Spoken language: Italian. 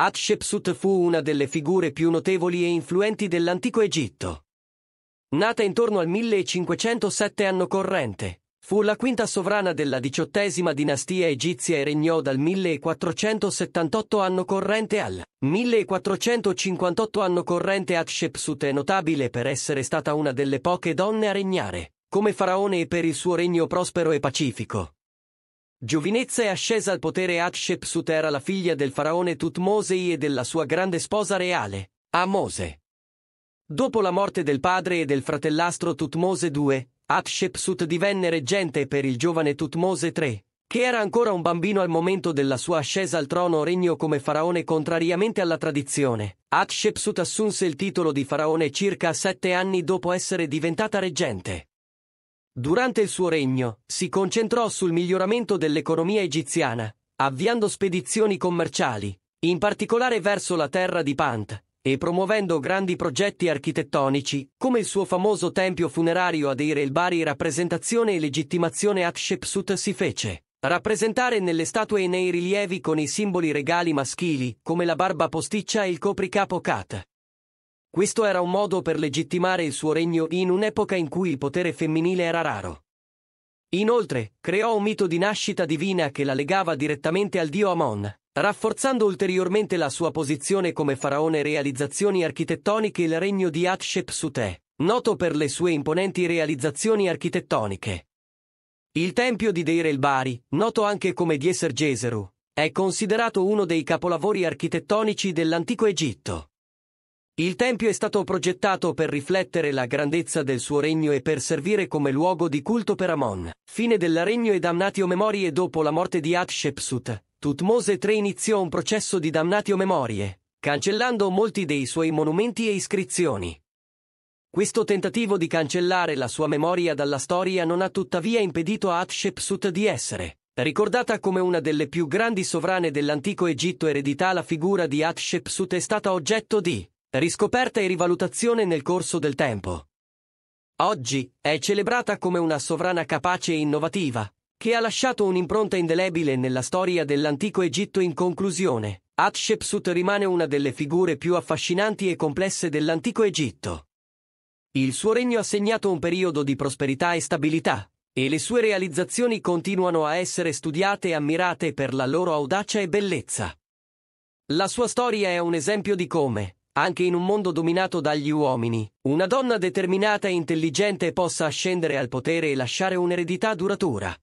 Hatshepsut fu una delle figure più notevoli e influenti dell'antico Egitto. Nata intorno al 1507 anno corrente, fu la quinta sovrana della diciottesima dinastia egizia e regnò dal 1478 anno corrente al 1458 anno corrente Hatshepsut è notabile per essere stata una delle poche donne a regnare, come faraone e per il suo regno prospero e pacifico. Giovinezza e ascesa al potere Hatshepsut era la figlia del faraone Tutmosei e della sua grande sposa reale, Amose. Dopo la morte del padre e del fratellastro Tutmose II, Hatshepsut divenne reggente per il giovane Tutmose III, che era ancora un bambino al momento della sua ascesa al trono regno come faraone contrariamente alla tradizione. Hatshepsut assunse il titolo di faraone circa sette anni dopo essere diventata reggente. Durante il suo regno, si concentrò sul miglioramento dell'economia egiziana, avviando spedizioni commerciali, in particolare verso la terra di Pant, e promuovendo grandi progetti architettonici, come il suo famoso tempio funerario ad Eir el-Bari rappresentazione e legittimazione Hatshepsut si fece. Rappresentare nelle statue e nei rilievi con i simboli regali maschili, come la barba posticcia e il copricapo Kat. Questo era un modo per legittimare il suo regno in un'epoca in cui il potere femminile era raro. Inoltre, creò un mito di nascita divina che la legava direttamente al dio Amon, rafforzando ulteriormente la sua posizione come faraone realizzazioni architettoniche il regno di Hatshepsut, noto per le sue imponenti realizzazioni architettoniche. Il tempio di Deir el-Bari, noto anche come Dieser Geseru, è considerato uno dei capolavori architettonici dell'antico Egitto. Il Tempio è stato progettato per riflettere la grandezza del suo regno e per servire come luogo di culto per Amon. Fine del regno e damnatio memorie dopo la morte di Hatshepsut. Tutmose III iniziò un processo di damnatio memorie, cancellando molti dei suoi monumenti e iscrizioni. Questo tentativo di cancellare la sua memoria dalla storia non ha tuttavia impedito a Hatshepsut di essere Ricordata come una delle più grandi sovrane dell'antico Egitto eredità la figura di Hatshepsut è stata oggetto di Riscoperta e rivalutazione nel corso del tempo. Oggi è celebrata come una sovrana capace e innovativa, che ha lasciato un'impronta indelebile nella storia dell'antico Egitto in conclusione. Hatshepsut rimane una delle figure più affascinanti e complesse dell'antico Egitto. Il suo regno ha segnato un periodo di prosperità e stabilità, e le sue realizzazioni continuano a essere studiate e ammirate per la loro audacia e bellezza. La sua storia è un esempio di come, anche in un mondo dominato dagli uomini, una donna determinata e intelligente possa ascendere al potere e lasciare un'eredità duratura.